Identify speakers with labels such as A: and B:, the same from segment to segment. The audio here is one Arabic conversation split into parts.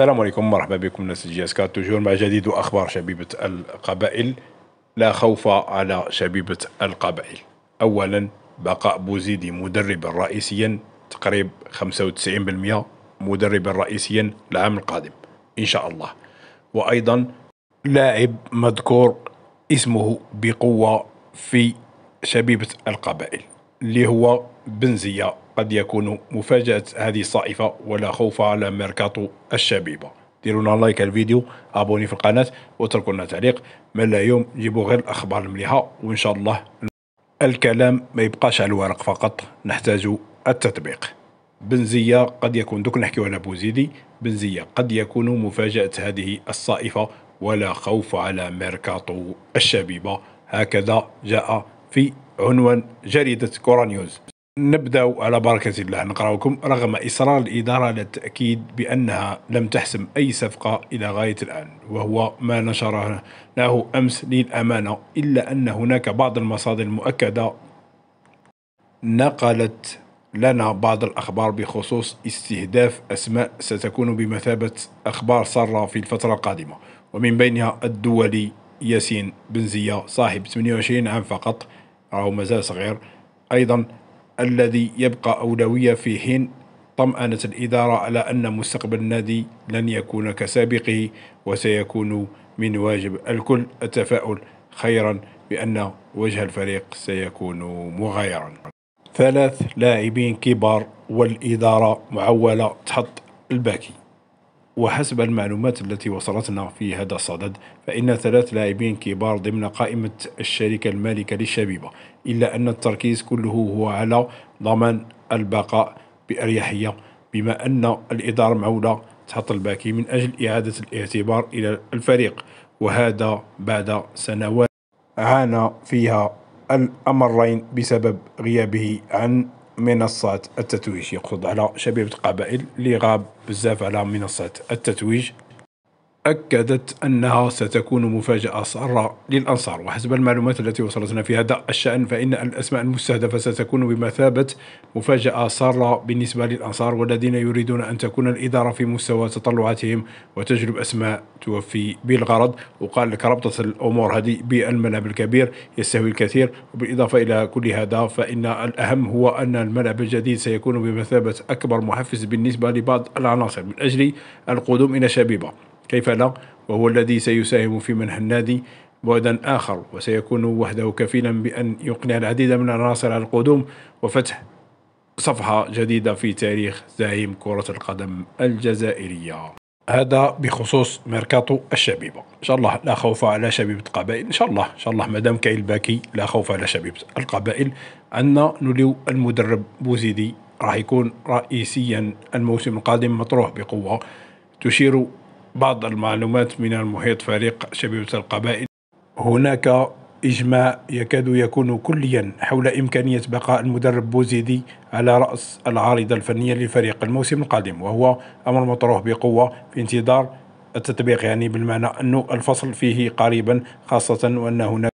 A: السلام عليكم مرحبا بكم ناس الجياس كات توجور مع جديد واخبار شبيبه القبائل لا خوف على شبيبه القبائل اولا بقاء بوزيدي مدربا رئيسيا تقريب 95% مدربا رئيسيا العام القادم ان شاء الله وايضا لاعب مذكور اسمه بقوه في شبيبه القبائل اللي هو بنزية قد يكون مفاجأة هذه الصائفة ولا خوف على ميركاتو الشبيبة ديروا لنا لايك على الفيديو ابوني في القناة واتركوا لنا تعليق لا يوم جيبوا غير الأخبار المليحة وإن شاء الله الكلام ما يبقاش على الورق فقط نحتاج التطبيق بنزية قد يكون دوك نحكيو على بوزيدي بنزية قد يكون مفاجأة هذه الصائفة ولا خوف على ميركاتو الشبيبة هكذا جاء في عنوان جريدة كورا نيوز نبدأ على بركة الله نقرأكم رغم إصرار الإدارة على التأكيد بأنها لم تحسم أي صفقة إلى غاية الآن وهو ما نشرناه أمس للأمانة إلا أن هناك بعض المصادر المؤكدة نقلت لنا بعض الأخبار بخصوص استهداف أسماء ستكون بمثابة أخبار سارة في الفترة القادمة ومن بينها الدولي ياسين بنزية صاحب 28 عام فقط أو مازال صغير أيضا الذي يبقى أولوية في حين طمأنة الإدارة على أن مستقبل النادي لن يكون كسابقه وسيكون من واجب الكل التفاؤل خيرا بأن وجه الفريق سيكون مغايرا ثلاث لاعبين كبار والإدارة معولة تحط الباكي وحسب المعلومات التي وصلتنا في هذا الصدد فإن ثلاث لاعبين كبار ضمن قائمة الشركة المالكة للشبيبة إلا أن التركيز كله هو على ضمان البقاء بأريحية بما أن الإدارة معولة تحط الباكي من أجل إعادة الاعتبار إلى الفريق وهذا بعد سنوات عانى فيها الأمرين بسبب غيابه عن منصات التتويج يقصد على شبيبة قبائل اللي غاب بزاف على منصات التتويج أكدت أنها ستكون مفاجأة سارة للأنصار وحسب المعلومات التي وصلتنا في هذا الشأن فإن الأسماء المستهدفة ستكون بمثابة مفاجأة سارة بالنسبة للأنصار والذين يريدون أن تكون الإدارة في مستوى تطلعاتهم وتجلب أسماء توفي بالغرض وقال لك ربطة الأمور هذه بالملعب الكبير يستهوي الكثير وبالإضافة إلى كل هذا فإن الأهم هو أن الملعب الجديد سيكون بمثابة أكبر محفز بالنسبة لبعض العناصر من أجل القدوم إلى شبيبة كيف لا وهو الذي سيساهم في منح النادي بعدا آخر وسيكون وحده كفيلا بأن يقنع العديد من العناصر على القدوم وفتح صفحة جديدة في تاريخ زعيم كرة القدم الجزائرية هذا بخصوص ميركاتو الشبيبة إن شاء الله لا خوف على شبيبة القبائل إن شاء الله إن شاء الله مدام كاين الباكي لا خوف على شبيبة القبائل عندنا نوليو المدرب بوزيدي راح يكون رئيسيا الموسم القادم مطروح بقوة تشير بعض المعلومات من المحيط فريق شبيبة القبائل هناك إجماع يكاد يكون كليا حول إمكانية بقاء المدرب بوزيدي على رأس العارضة الفنية للفريق الموسم القادم وهو أمر مطروح بقوة في انتظار التطبيق يعني بالمعنى أن الفصل فيه قريبا خاصة وأن هناك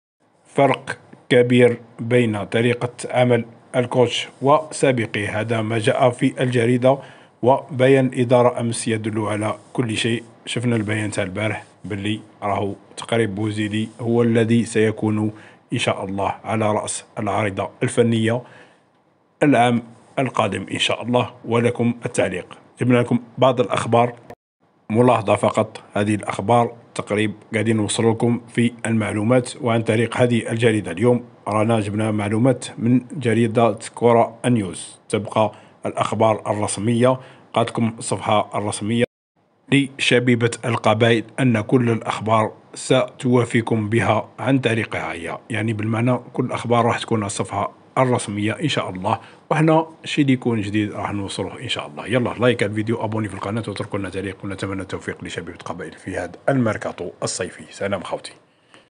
A: فرق كبير بين طريقة عمل الكوتش وسابقه هذا ما جاء في الجريدة وبيان إدارة أمس يدل على كل شيء شفنا البيان تاع البارح باللي راهو تقريب بوزيدي هو الذي سيكون ان شاء الله على راس العارضه الفنيه العام القادم ان شاء الله ولكم التعليق جبنا لكم بعض الاخبار ملاحظه فقط هذه الاخبار تقريب قاعدين نوصل لكم في المعلومات وعن طريق هذه الجريده اليوم رانا جبنا معلومات من جريده كوره نيوز تبقى الاخبار الرسميه قاتكم الصفحه الرسميه لشبيبة القبائل أن كل الأخبار ستوافيكم بها عن طريقها هي يعني بالمعنى كل الأخبار راح تكون على الصفحة الرسمية إن شاء الله وهنا شي اللي يكون جديد راح نوصله إن شاء الله يلا لايك الفيديو أبوني في القناة واتركوا لنا تعليق ونتمنى التوفيق لشبيبة القبائل في هذا الميركاتو الصيفي سلام خوتي